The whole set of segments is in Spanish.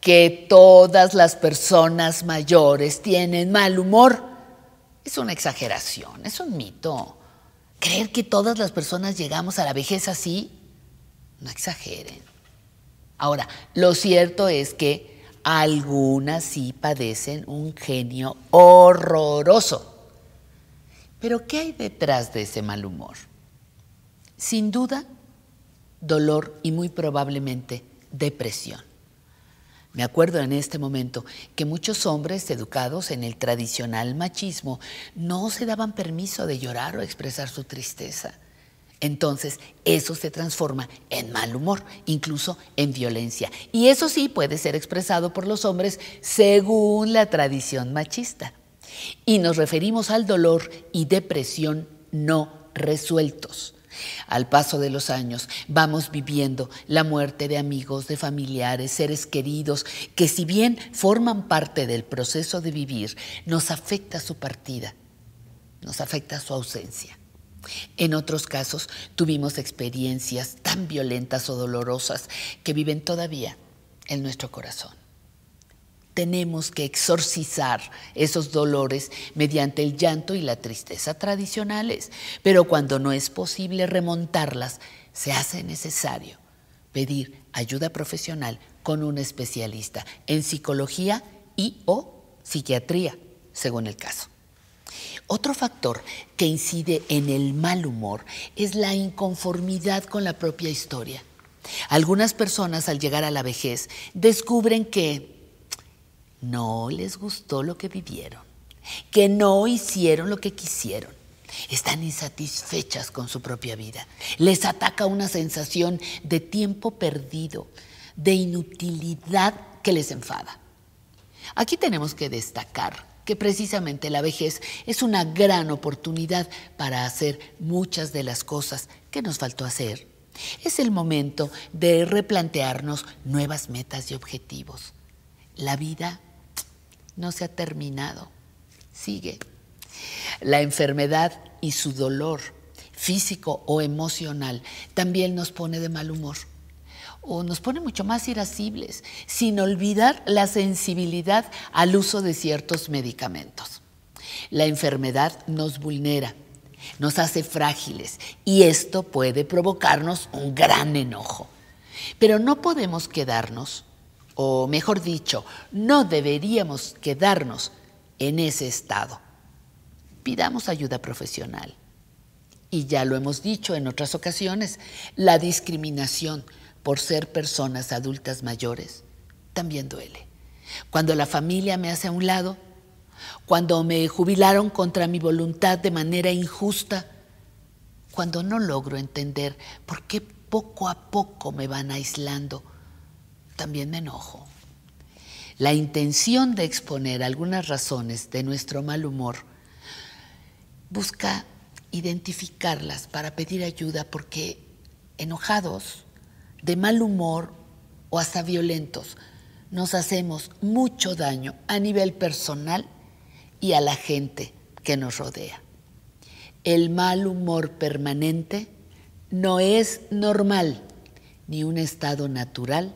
que todas las personas mayores tienen mal humor es una exageración, es un mito. Creer que todas las personas llegamos a la vejez así, no exageren. Ahora, lo cierto es que algunas sí padecen un genio horroroso. Pero ¿qué hay detrás de ese mal humor? Sin duda, dolor y muy probablemente depresión. Me acuerdo en este momento que muchos hombres educados en el tradicional machismo no se daban permiso de llorar o expresar su tristeza. Entonces, eso se transforma en mal humor, incluso en violencia. Y eso sí puede ser expresado por los hombres según la tradición machista. Y nos referimos al dolor y depresión no resueltos al paso de los años vamos viviendo la muerte de amigos, de familiares, seres queridos, que si bien forman parte del proceso de vivir, nos afecta su partida, nos afecta su ausencia. En otros casos tuvimos experiencias tan violentas o dolorosas que viven todavía en nuestro corazón tenemos que exorcizar esos dolores mediante el llanto y la tristeza tradicionales, pero cuando no es posible remontarlas, se hace necesario pedir ayuda profesional con un especialista en psicología y o psiquiatría, según el caso. Otro factor que incide en el mal humor es la inconformidad con la propia historia. Algunas personas al llegar a la vejez descubren que no les gustó lo que vivieron, que no hicieron lo que quisieron. Están insatisfechas con su propia vida. Les ataca una sensación de tiempo perdido, de inutilidad que les enfada. Aquí tenemos que destacar que precisamente la vejez es una gran oportunidad para hacer muchas de las cosas que nos faltó hacer. Es el momento de replantearnos nuevas metas y objetivos. La vida no se ha terminado, sigue. La enfermedad y su dolor físico o emocional también nos pone de mal humor o nos pone mucho más irascibles, sin olvidar la sensibilidad al uso de ciertos medicamentos. La enfermedad nos vulnera, nos hace frágiles y esto puede provocarnos un gran enojo. Pero no podemos quedarnos o mejor dicho, no deberíamos quedarnos en ese estado. Pidamos ayuda profesional. Y ya lo hemos dicho en otras ocasiones, la discriminación por ser personas adultas mayores también duele. Cuando la familia me hace a un lado, cuando me jubilaron contra mi voluntad de manera injusta, cuando no logro entender por qué poco a poco me van aislando, también me enojo. La intención de exponer algunas razones de nuestro mal humor busca identificarlas para pedir ayuda porque enojados, de mal humor o hasta violentos, nos hacemos mucho daño a nivel personal y a la gente que nos rodea. El mal humor permanente no es normal ni un estado natural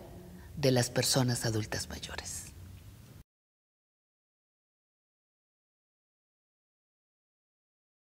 de las personas adultas mayores.